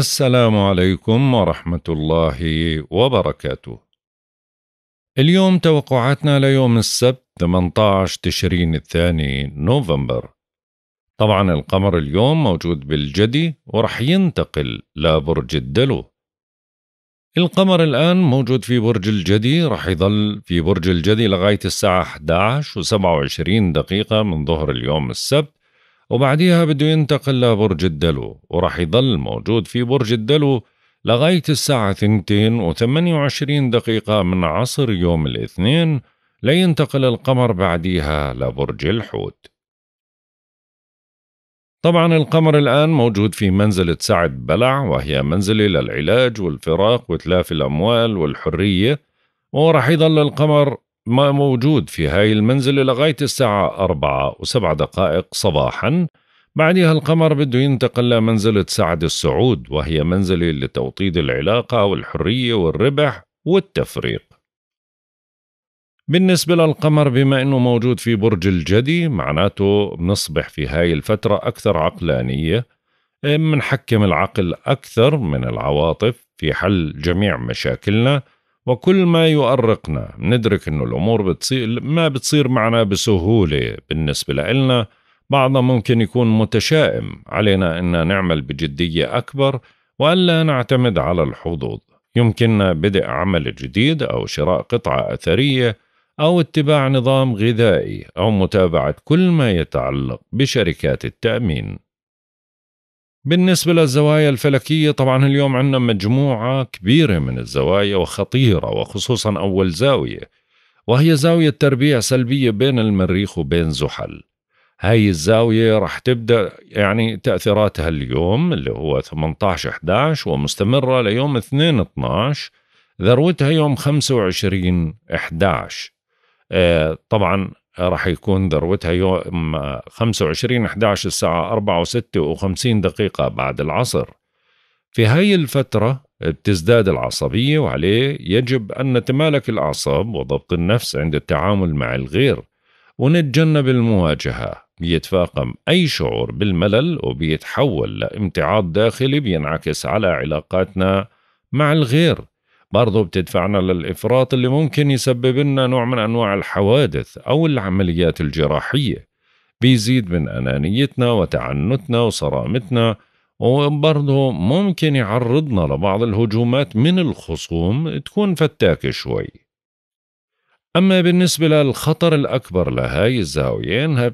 السلام عليكم ورحمة الله وبركاته. اليوم توقعاتنا ليوم السبت 18 تشرين الثاني نوفمبر. طبعا القمر اليوم موجود بالجدي ورح ينتقل لبرج الدلو. القمر الآن موجود في برج الجدي رح يظل في برج الجدي لغاية الساعة 11 و27 دقيقة من ظهر اليوم السبت وبعديها بده ينتقل لبرج الدلو وراح يضل موجود في برج الدلو لغاية الساعة 2 و 28 دقيقة من عصر يوم الاثنين لينتقل القمر بعديها لبرج الحوت طبعا القمر الآن موجود في منزلة سعد بلع وهي منزلة للعلاج والفراق وتلاف الأموال والحرية وراح يظل القمر ما موجود في هاي المنزلة لغاية الساعة أربعة وسبع دقائق صباحا بعدها القمر بده ينتقل لمنزلة سعد السعود وهي منزلة لتوطيد العلاقة والحرية والربح والتفريق بالنسبة للقمر بما أنه موجود في برج الجدي معناته بنصبح في هاي الفترة أكثر عقلانية منحكم العقل أكثر من العواطف في حل جميع مشاكلنا وكل ما يؤرقنا ندرك انه الامور بتصير ما بتصير معنا بسهوله بالنسبه لنا بعضها ممكن يكون متشائم علينا ان نعمل بجديه اكبر والا نعتمد على الحظوظ يمكننا بدء عمل جديد او شراء قطعه اثريه او اتباع نظام غذائي او متابعه كل ما يتعلق بشركات التامين بالنسبة للزوايا الفلكية طبعا اليوم عندنا مجموعة كبيرة من الزوايا وخطيرة وخصوصا أول زاوية وهي زاوية تربيع سلبية بين المريخ وبين زحل هاي الزاوية رح تبدأ يعني تأثيراتها اليوم اللي هو 18 11 ومستمرة ليوم 2 12 ذروتها يوم 25 11 آه، طبعا راح يكون ذروتها يوم 25 11 الساعة 4 و56 دقيقة بعد العصر في هاي الفترة بتزداد العصبية وعليه يجب أن نتمالك الأعصاب وضبط النفس عند التعامل مع الغير ونتجنب المواجهة بيتفاقم أي شعور بالملل وبيتحول لامتعاض داخلي بينعكس على علاقاتنا مع الغير برضو بتدفعنا للإفراط اللي ممكن يسبب لنا نوع من أنواع الحوادث أو العمليات الجراحية بيزيد من أنانيتنا وتعنتنا وصرامتنا وبرضه ممكن يعرضنا لبعض الهجومات من الخصوم تكون فتاكة شوي أما بالنسبة للخطر الأكبر لهاي الزاوية إنها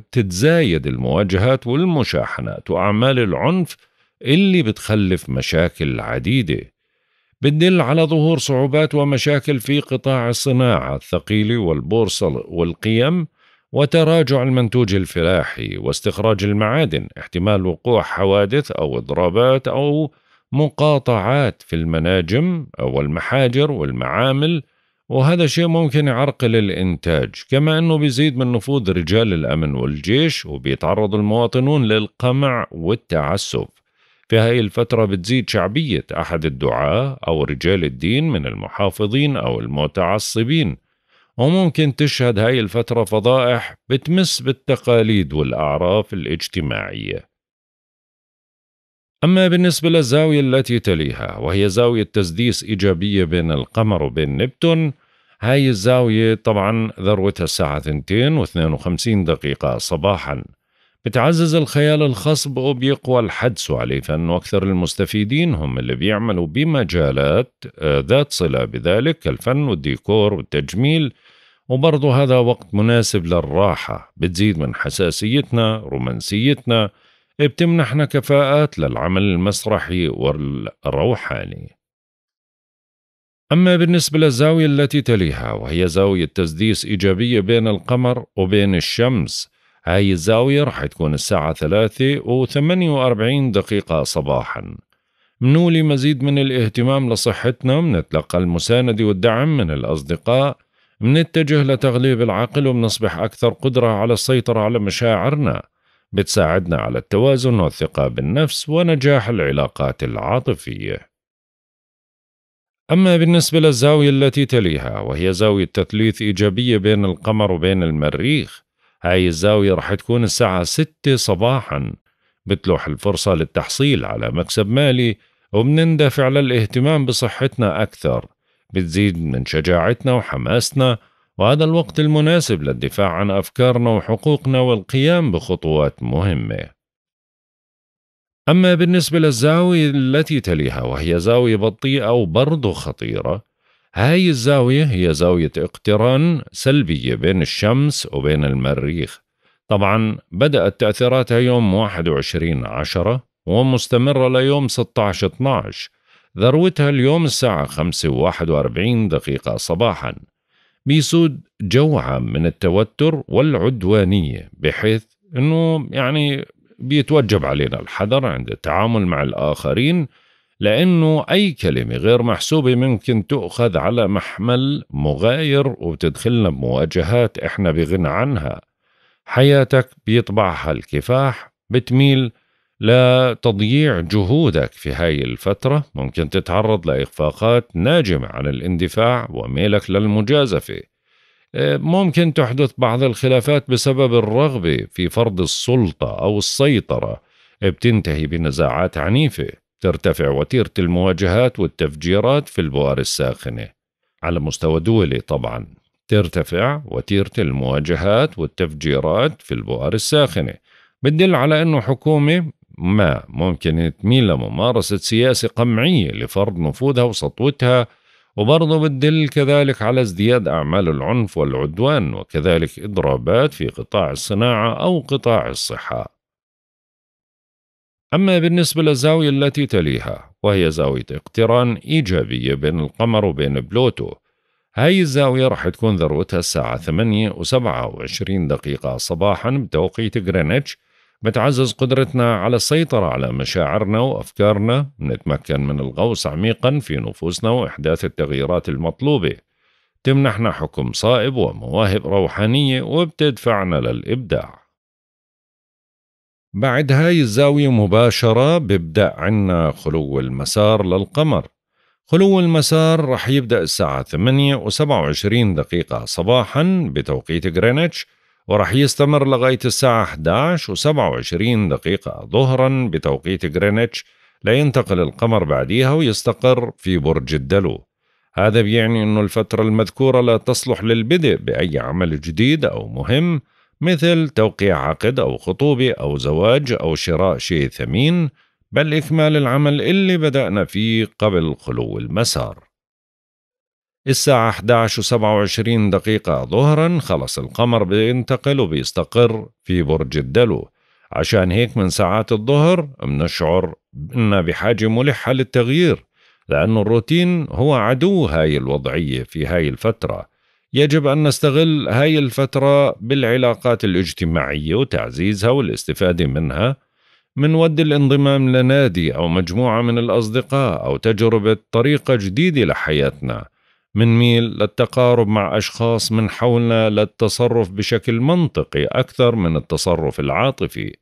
بتتزايد المواجهات والمشاحنات وأعمال العنف اللي بتخلف مشاكل عديدة بتدل على ظهور صعوبات ومشاكل في قطاع الصناعة الثقيل والبورصة والقيم وتراجع المنتوج الفلاحي واستخراج المعادن احتمال وقوع حوادث أو إضرابات أو مقاطعات في المناجم أو المحاجر والمعامل وهذا شيء ممكن يعرقل الإنتاج كما أنه بيزيد من نفوذ رجال الأمن والجيش وبيتعرض المواطنون للقمع والتعسف في هاي الفترة بتزيد شعبية أحد الدعاة أو رجال الدين من المحافظين أو المتعصبين وممكن تشهد هاي الفترة فضائح بتمس بالتقاليد والأعراف الاجتماعية أما بالنسبة للزاوية التي تليها وهي زاوية تسديس إيجابية بين القمر وبين نبتون هاي الزاوية طبعا ذروتها الساعة 2 و52 دقيقة صباحاً بتعزز الخيال الخصب وبيقوى الحدس عليه فإنه أكثر المستفيدين هم اللي بيعملوا بمجالات آه، ذات صلة بذلك كالفن والديكور والتجميل وبرضه هذا وقت مناسب للراحة بتزيد من حساسيتنا رومانسيتنا بتمنحنا كفاءات للعمل المسرحي والروحاني أما بالنسبة للزاوية التي تليها وهي زاوية تسديس إيجابية بين القمر وبين الشمس هاي الزاوية راح تكون الساعة وثمانية وأربعين دقيقة صباحا منولي مزيد من الاهتمام لصحتنا منتلقى المساندة والدعم من الأصدقاء منتجه لتغليب العقل ومنصبح أكثر قدرة على السيطرة على مشاعرنا بتساعدنا على التوازن والثقة بالنفس ونجاح العلاقات العاطفية أما بالنسبة للزاوية التي تليها وهي زاوية تثليث إيجابية بين القمر وبين المريخ هاي الزاوية رح تكون الساعة ستة صباحا بتلوح الفرصة للتحصيل على مكسب مالي وبنندفع للاهتمام بصحتنا أكثر بتزيد من شجاعتنا وحماسنا وهذا الوقت المناسب للدفاع عن أفكارنا وحقوقنا والقيام بخطوات مهمة أما بالنسبة للزاوية التي تليها وهي زاوية بطيئة وبرضه خطيرة هاي الزاوية هي زاوية اقتران سلبية بين الشمس وبين المريخ طبعا بدأت تأثيراتها يوم 21 عشرة ومستمرة ليوم 16 12 ذروتها اليوم الساعة 5 و41 دقيقة صباحا بيسود جو من التوتر والعدوانية بحيث أنه يعني بيتوجب علينا الحذر عند التعامل مع الآخرين لأنه أي كلمة غير محسوبة ممكن تؤخذ على محمل مغاير وبتدخلنا بمواجهات إحنا بغنى عنها حياتك بيطبعها الكفاح بتميل لتضييع جهودك في هاي الفترة ممكن تتعرض لإخفاقات ناجمة عن الاندفاع وميلك للمجازفة آه، ممكن تحدث بعض الخلافات بسبب الرغبة في فرض السلطة أو السيطرة بتنتهي بنزاعات عنيفة ترتفع وتيرة المواجهات والتفجيرات في البؤر الساخنة على مستوى دولي طبعا ترتفع وتيرة المواجهات والتفجيرات في البؤر الساخنة بدل على أنه حكومة ما ممكن تميل لممارسة سياسة قمعية لفرض نفوذها وسطوتها وبرضه بتدل كذلك على ازدياد أعمال العنف والعدوان وكذلك إضرابات في قطاع الصناعة أو قطاع الصحة أما بالنسبة للزاوية التي تليها وهي زاوية اقتران إيجابية بين القمر وبين بلوتو هاي الزاوية رح تكون ذروتها الساعة 8 و27 دقيقة صباحا بتوقيت غرينتش بتعزز قدرتنا على السيطرة على مشاعرنا وأفكارنا نتمكن من الغوص عميقا في نفوسنا وإحداث التغييرات المطلوبة تمنحنا حكم صائب ومواهب روحانية وبتدفعنا للإبداع بعد هاي الزاوية مباشرة ببدأ عنا خلو المسار للقمر خلو المسار رح يبدأ الساعة 8 و 27 دقيقة صباحا بتوقيت غرينتش ورح يستمر لغاية الساعة 11 و 27 دقيقة ظهرا بتوقيت غرينتش لينتقل القمر بعديها ويستقر في برج الدلو هذا بيعني أن الفترة المذكورة لا تصلح للبدء بأي عمل جديد أو مهم مثل توقيع عقد أو خطوبة أو زواج أو شراء شيء ثمين بل إكمال العمل اللي بدأنا فيه قبل خلو المسار الساعة 11 و27 دقيقة ظهرا خلص القمر بينتقل وبيستقر في برج الدلو عشان هيك من ساعات الظهر بنشعر إننا بحاجة ملحة للتغيير لأن الروتين هو عدو هاي الوضعية في هاي الفترة يجب أن نستغل هاي الفترة بالعلاقات الاجتماعية وتعزيزها والاستفادة منها ود الانضمام لنادي أو مجموعة من الأصدقاء أو تجربة طريقة جديدة لحياتنا ميل للتقارب مع أشخاص من حولنا للتصرف بشكل منطقي أكثر من التصرف العاطفي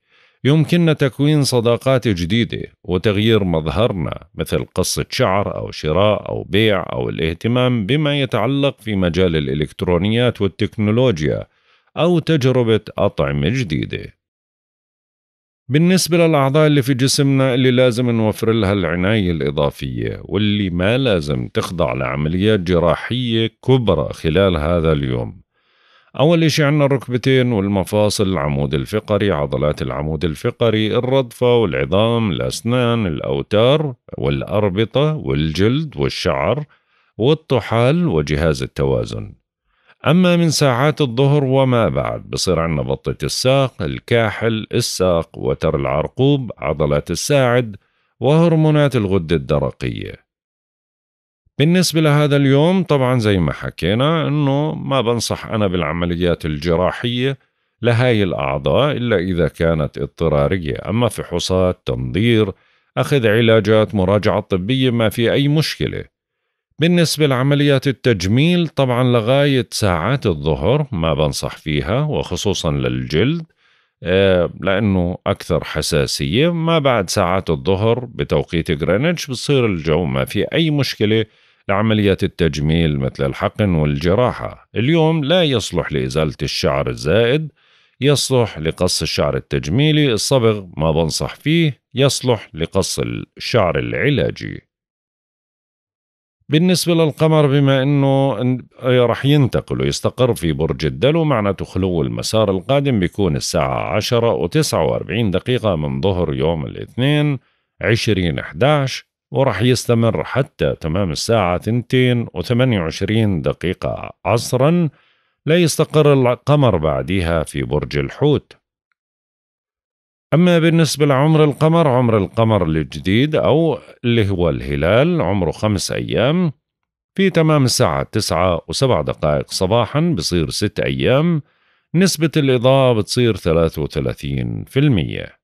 يمكننا تكوين صداقات جديدة وتغيير مظهرنا مثل قصة شعر أو شراء أو بيع أو الاهتمام بما يتعلق في مجال الإلكترونيات والتكنولوجيا أو تجربة أطعمة جديدة. بالنسبة للأعضاء اللي في جسمنا اللي لازم نوفر لها العناية الإضافية واللي ما لازم تخضع لعمليات جراحية كبرى خلال هذا اليوم أول إشي عندنا الركبتين والمفاصل العمود الفقري عضلات العمود الفقري الرضفة والعظام الأسنان الأوتار والأربطة والجلد والشعر والطحال وجهاز التوازن أما من ساعات الظهر وما بعد بصير عندنا بطة الساق الكاحل الساق وتر العرقوب عضلات الساعد وهرمونات الغدة الدرقية بالنسبة لهذا اليوم طبعا زي ما حكينا انه ما بنصح انا بالعمليات الجراحية لهاي الاعضاء الا اذا كانت اضطرارية اما فحوصات تنظير اخذ علاجات مراجعة طبية ما في اي مشكلة بالنسبة لعمليات التجميل طبعا لغاية ساعات الظهر ما بنصح فيها وخصوصا للجلد آه، لأنه أكثر حساسية ما بعد ساعات الظهر بتوقيت غرينتش بصير الجو ما في أي مشكلة لعمليات التجميل مثل الحقن والجراحة اليوم لا يصلح لإزالة الشعر الزائد يصلح لقص الشعر التجميلي الصبغ ما بنصح فيه يصلح لقص الشعر العلاجي بالنسبة للقمر بما أنه آه، رح ينتقل ويستقر في برج الدلو معناته خلو المسار القادم بيكون الساعة 10 و49 دقيقة من ظهر يوم الاثنين عشرين وراح يستمر حتى تمام الساعة 2 دقيقة عصرا لا يستقر القمر بعدها في برج الحوت أما بالنسبة لعمر القمر عمر القمر الجديد أو اللي هو الهلال عمره خمس أيام في تمام الساعة تسعة وسبع دقائق صباحا بصير ست أيام نسبة الإضاءة بتصير ثلاثة وثلاثين في المئة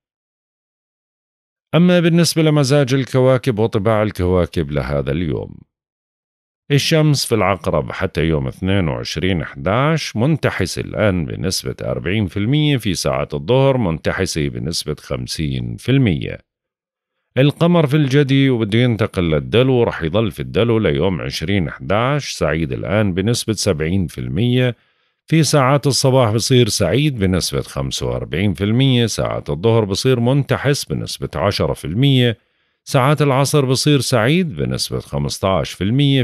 أما بالنسبة لمزاج الكواكب وطباع الكواكب لهذا اليوم الشمس في العقرب حتى يوم 22/11 منتحس الآن بنسبة 40% في ساعة الظهر منتحسة بنسبة 50% القمر في الجدي وبده ينتقل للدلو رح يظل في الدلو ليوم 20/11 سعيد الآن بنسبة 70% في ساعات الصباح بصير سعيد بنسبة 45% ساعات الظهر بصير منتحس بنسبة 10% ساعات العصر بصير سعيد بنسبة 15%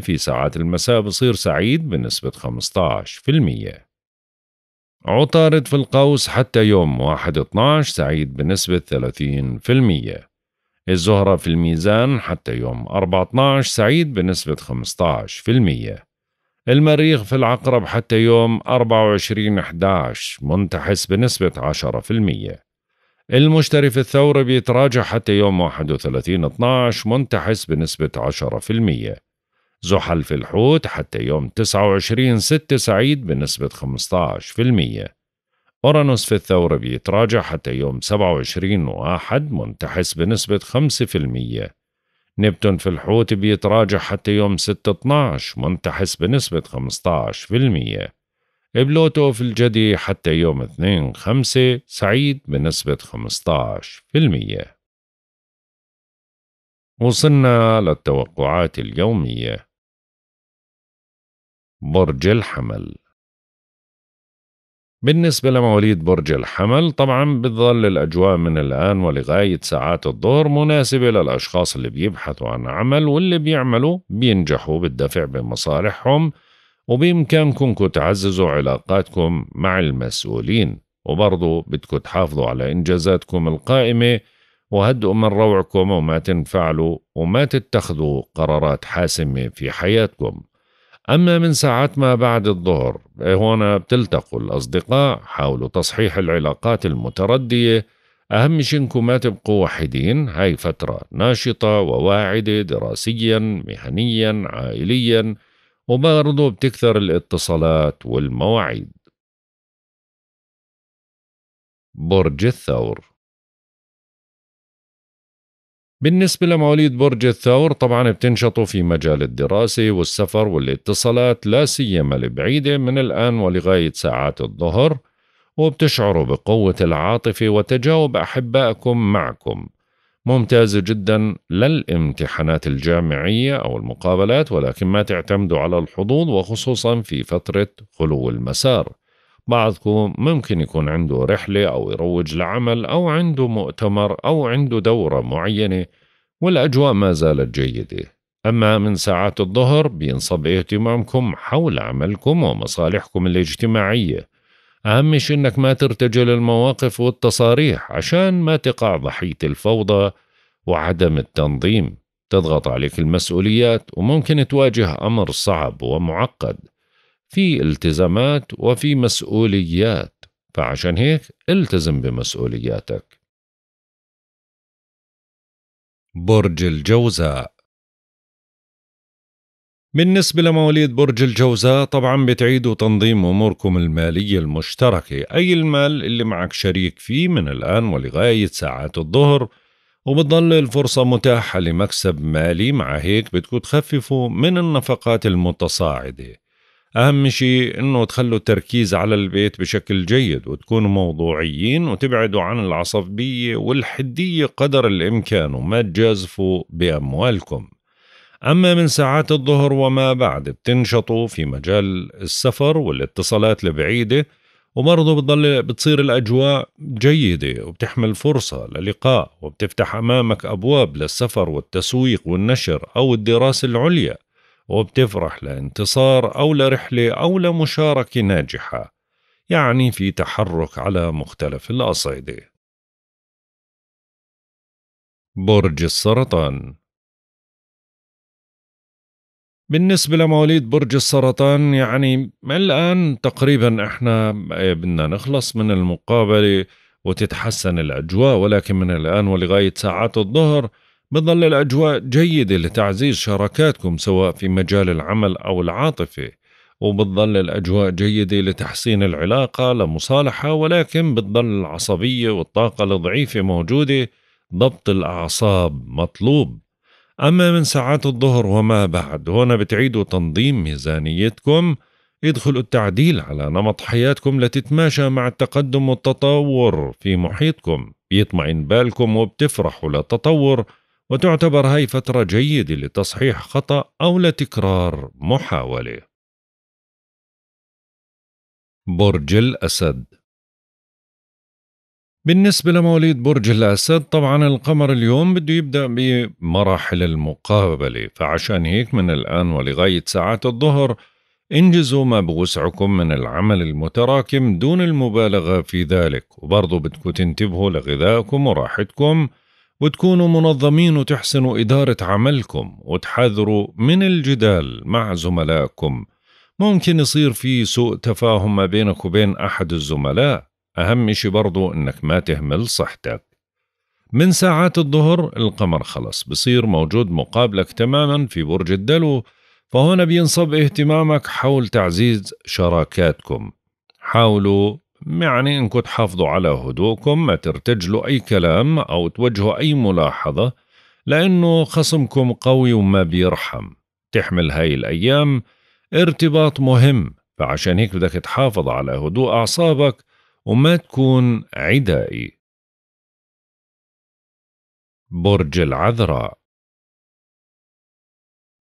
في ساعات المساء بصير سعيد بنسبة 15% عطارد في القوس حتى يوم 1-12 سعيد بنسبة 30% الزهرة في الميزان حتى يوم 14 سعيد بنسبة 15% المريخ في العقرب حتى يوم 24/11 منتحس بنسبة 10% المشتري في الثورة بيتراجع حتى يوم 31/12 منتحس بنسبة 10% زحل في الحوت حتى يوم 29/6 سعيد بنسبة 15% أورانوس في الثورة بيتراجع حتى يوم 27 واحد منتحس بنسبة 5% نبتون في الحوت بيتراجع حتى يوم 6/12 منتحس بنسبة 15% بلوتو في الجدي حتى يوم 2 5 سعيد بنسبة 15% وصلنا للتوقعات اليومية برج الحمل بالنسبة لمواليد برج الحمل طبعا بتظل الأجواء من الآن ولغاية ساعات الظهر مناسبة للأشخاص اللي بيبحثوا عن عمل واللي بيعملوا بينجحوا بالدفع بمصالحهم وبإمكانكم تعززوا علاقاتكم مع المسؤولين وبرضو بدكم تحافظوا على إنجازاتكم القائمة وهدوا من روعكم وما تنفعلوا وما تتخذوا قرارات حاسمة في حياتكم أما من ساعات ما بعد الظهر هون بتلتقوا الأصدقاء حاولوا تصحيح العلاقات المتردية أهم شي إنكم ما تبقوا وحيدين هاي فترة ناشطة وواعدة دراسيا مهنيا عائليا وبرضه بتكثر الاتصالات والمواعيد برج الثور بالنسبة لمواليد برج الثور طبعا بتنشطوا في مجال الدراسة والسفر والاتصالات لا سيما البعيدة من الآن ولغاية ساعات الظهر وبتشعروا بقوة العاطفة وتجاوب أحبائكم معكم ممتازة جدا للامتحانات الجامعية أو المقابلات ولكن ما تعتمدوا على الحظوظ وخصوصا في فترة خلو المسار بعضكم ممكن يكون عنده رحلة أو يروج لعمل أو عنده مؤتمر أو عنده دورة معينة والأجواء ما زالت جيدة أما من ساعات الظهر بينصب اهتمامكم حول عملكم ومصالحكم الاجتماعية أهم شيء إنك ما ترتجل المواقف والتصاريح عشان ما تقع ضحية الفوضى وعدم التنظيم تضغط عليك المسؤوليات وممكن تواجه أمر صعب ومعقد في التزامات وفي مسؤوليات فعشان هيك التزم بمسؤولياتك برج الجوزاء بالنسبة لمواليد برج الجوزاء طبعا بتعيدوا تنظيم أموركم المالية المشتركة أي المال اللي معك شريك فيه من الآن ولغاية ساعات الظهر وبتضل الفرصة متاحة لمكسب مالي مع هيك بدكم تخففوا من النفقات المتصاعدة أهم شيء أنه تخلوا التركيز على البيت بشكل جيد وتكونوا موضوعيين وتبعدوا عن العصبية والحدية قدر الإمكان وما تجازفوا بأموالكم أما من ساعات الظهر وما بعد بتنشطوا في مجال السفر والاتصالات البعيدة وبرضه بتضل بتصير الأجواء جيدة وبتحمل فرصة للقاء وبتفتح أمامك أبواب للسفر والتسويق والنشر أو الدراسة العليا وبتفرح لانتصار أو لرحلة أو لمشاركة ناجحة يعني في تحرك على مختلف الأصعدة برج السرطان بالنسبة لمواليد برج السرطان يعني الآن تقريبا إحنا إيه، بدنا نخلص من المقابلة وتتحسن الأجواء ولكن من الآن ولغاية ساعات الظهر بتظل الأجواء جيدة لتعزيز شراكاتكم سواء في مجال العمل أو العاطفة وبتظل الأجواء جيدة لتحسين العلاقة لمصالحة ولكن بتظل العصبية والطاقة الضعيفة موجودة ضبط الأعصاب مطلوب أما من ساعات الظهر وما بعد هنا بتعيدوا تنظيم ميزانيتكم ادخلوا التعديل على نمط حياتكم لتتماشى مع التقدم والتطور في محيطكم بيطمئن بالكم وبتفرحوا للتطور وتعتبر هاي فترة جيدة لتصحيح خطأ أو لتكرار محاولة. برج الأسد بالنسبة لمواليد برج الأسد طبعا القمر اليوم بده يبدأ بمراحل المقابلة فعشان هيك من الآن ولغاية ساعات الظهر انجزوا ما بوسعكم من العمل المتراكم دون المبالغة في ذلك وبرضه بدكم تنتبهوا لغذائكم وراحتكم وتكونوا منظمين وتحسنوا إدارة عملكم وتحذروا من الجدال مع زملائكم ممكن يصير في سوء تفاهم ما بينك وبين أحد الزملاء أهم شي برضو إنك ما تهمل صحتك من ساعات الظهر القمر خلص بصير موجود مقابلك تماما في برج الدلو فهنا بينصب اهتمامك حول تعزيز شراكاتكم حاولوا يعني إنكم تحافظوا على هدوءكم ما ترتجلوا أي كلام أو توجهوا أي ملاحظة لأنه خصمكم قوي وما بيرحم تحمل هاي الأيام ارتباط مهم فعشان هيك بدك تحافظ على هدوء أعصابك وما تكون عدائي برج العذراء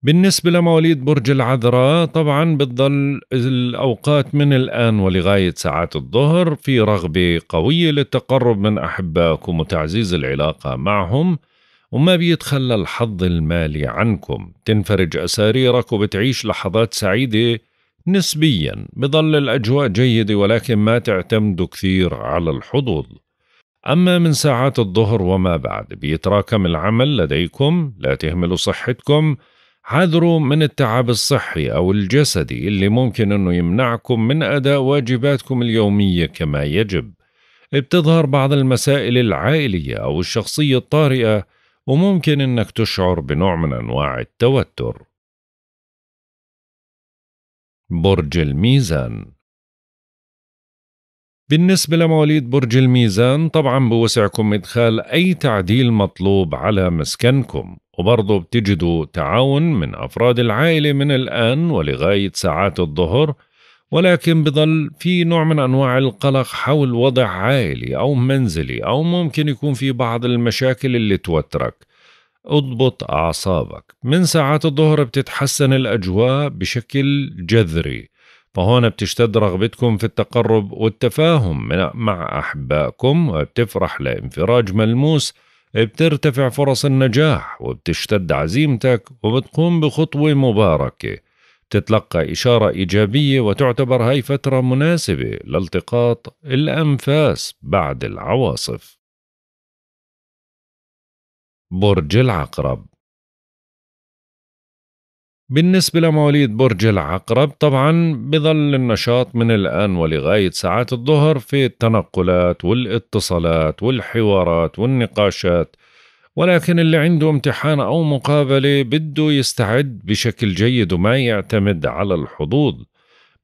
بالنسبة لمواليد برج العذراء طبعا بتضل الأوقات من الآن ولغاية ساعات الظهر في رغبة قوية للتقرب من أحبائكم وتعزيز العلاقة معهم وما بيتخلى الحظ المالي عنكم تنفرج أساريرك وبتعيش لحظات سعيدة نسبيا بضل الأجواء جيدة ولكن ما تعتمدوا كثير على الحظوظ أما من ساعات الظهر وما بعد بيتراكم العمل لديكم لا تهملوا صحتكم حذروا من التعب الصحي أو الجسدي اللي ممكن أنه يمنعكم من أداء واجباتكم اليومية كما يجب بتظهر بعض المسائل العائلية أو الشخصية الطارئة وممكن أنك تشعر بنوع من أنواع التوتر برج الميزان بالنسبة لمواليد برج الميزان طبعا بوسعكم إدخال أي تعديل مطلوب على مسكنكم وبرضه بتجدوا تعاون من أفراد العائلة من الآن ولغاية ساعات الظهر ولكن بضل في نوع من أنواع القلق حول وضع عائلي أو منزلي أو ممكن يكون في بعض المشاكل اللي توترك اضبط أعصابك من ساعات الظهر بتتحسن الأجواء بشكل جذري فهون بتشتد رغبتكم في التقرب والتفاهم مع أحبائكم وبتفرح لانفراج ملموس بترتفع فرص النجاح وبتشتد عزيمتك وبتقوم بخطوة مباركة تتلقى إشارة إيجابية وتعتبر هاي فترة مناسبة لالتقاط الأنفاس بعد العواصف برج العقرب بالنسبة لمواليد برج العقرب طبعا بظل النشاط من الآن ولغاية ساعات الظهر في التنقلات والاتصالات والحوارات والنقاشات ولكن اللي عنده امتحان أو مقابلة بده يستعد بشكل جيد وما يعتمد على الحظوظ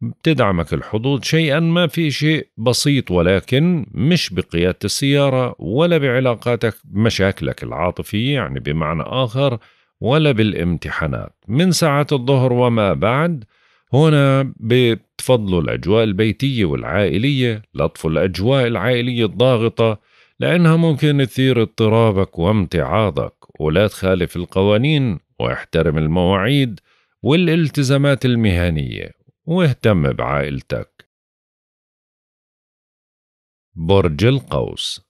بتدعمك الحظوظ شيئا ما في شيء بسيط ولكن مش بقيادة السيارة ولا بعلاقاتك بمشاكلك العاطفية يعني بمعنى آخر ولا بالامتحانات من ساعة الظهر وما بعد هنا بتفضلوا الأجواء البيتية والعائلية لطفوا الأجواء العائلية الضاغطة لأنها ممكن تثير اضطرابك وامتعاضك ولا تخالف القوانين واحترم المواعيد والالتزامات المهنية واهتم بعائلتك برج القوس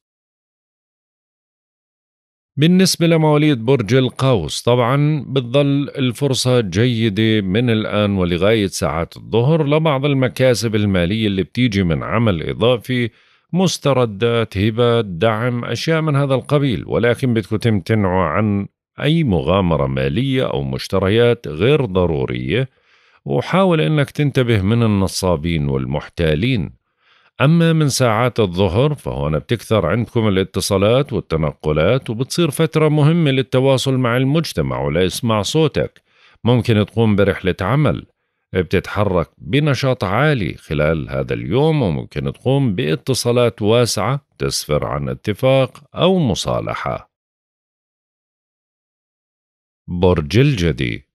بالنسبة لمواليد برج القوس طبعا بتظل الفرصة جيدة من الآن ولغاية ساعات الظهر لبعض المكاسب المالية اللي بتيجي من عمل إضافي مستردات هبات دعم أشياء من هذا القبيل ولكن بدكم تمتنعوا عن أي مغامرة مالية أو مشتريات غير ضرورية وحاول أنك تنتبه من النصابين والمحتالين أما من ساعات الظهر فهون بتكثر عندكم الاتصالات والتنقلات وبتصير فترة مهمة للتواصل مع المجتمع وليسمع صوتك ممكن تقوم برحلة عمل بتتحرك بنشاط عالي خلال هذا اليوم وممكن تقوم باتصالات واسعة تسفر عن اتفاق أو مصالحة برج الجدي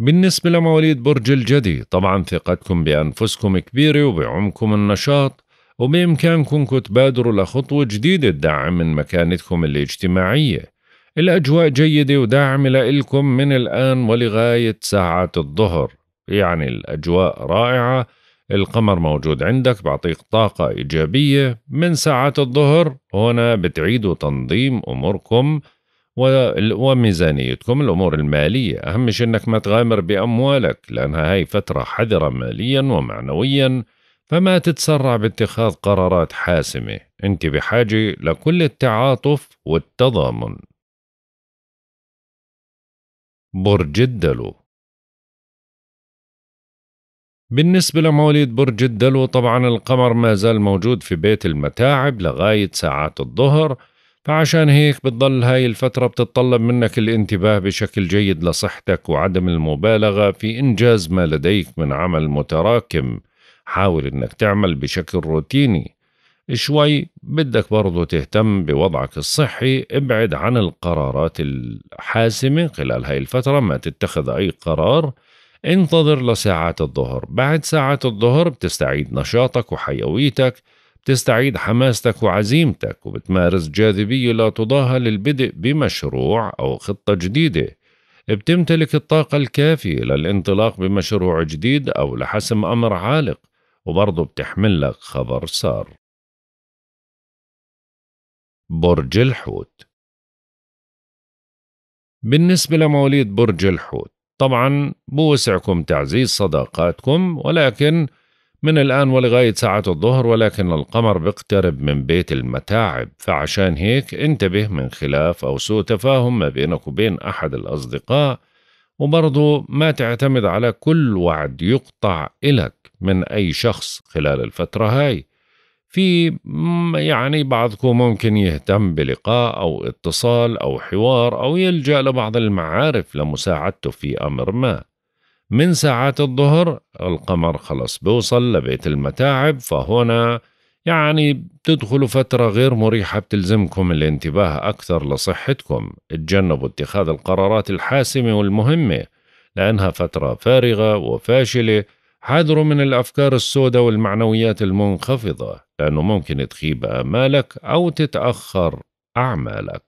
بالنسبة لمواليد برج الجدي طبعا ثقتكم بأنفسكم كبيرة وبعمكم النشاط وبإمكانكم تبادروا لخطوة جديدة تدعم من مكانتكم الاجتماعية الأجواء جيدة وداعمة لإلكم من الآن ولغاية ساعات الظهر يعني الأجواء رائعة القمر موجود عندك بعطيك طاقة إيجابية من ساعات الظهر هنا بتعيدوا تنظيم أموركم وميزانيتكم الأمور المالية أهم شيء أنك ما تغامر بأموالك لأنها هاي فترة حذرة ماليا ومعنويا فما تتسرع باتخاذ قرارات حاسمة أنت بحاجة لكل التعاطف والتضامن برج الدلو بالنسبة لمواليد برج الدلو طبعا القمر ما زال موجود في بيت المتاعب لغاية ساعات الظهر فعشان هيك بتضل هاي الفترة بتتطلب منك الانتباه بشكل جيد لصحتك وعدم المبالغة في إنجاز ما لديك من عمل متراكم حاول إنك تعمل بشكل روتيني شوي بدك برضو تهتم بوضعك الصحي ابعد عن القرارات الحاسمة خلال هاي الفترة ما تتخذ أي قرار انتظر لساعات الظهر بعد ساعات الظهر بتستعيد نشاطك وحيويتك بتستعيد حماستك وعزيمتك وبتمارس جاذبية لا تضاهى للبدء بمشروع أو خطة جديدة بتمتلك الطاقة الكافية للانطلاق بمشروع جديد أو لحسم أمر عالق وبرضه بتحمل لك خبر سار برج الحوت بالنسبة لمواليد برج الحوت طبعا بوسعكم تعزيز صداقاتكم ولكن من الآن ولغاية ساعة الظهر ولكن القمر بيقترب من بيت المتاعب فعشان هيك انتبه من خلاف أو سوء تفاهم ما بينك وبين أحد الأصدقاء وبرضه ما تعتمد على كل وعد يقطع إلك من أي شخص خلال الفترة هاي في يعني بعضكم ممكن يهتم بلقاء أو اتصال أو حوار أو يلجأ لبعض المعارف لمساعدته في أمر ما من ساعات الظهر القمر خلاص بيوصل لبيت المتاعب فهنا يعني بتدخلوا فترة غير مريحة بتلزمكم الانتباه أكثر لصحتكم اتجنبوا اتخاذ القرارات الحاسمة والمهمة لأنها فترة فارغة وفاشلة حذروا من الأفكار السوداء والمعنويات المنخفضة لأنه ممكن تخيب آمالك أو تتأخر أعمالك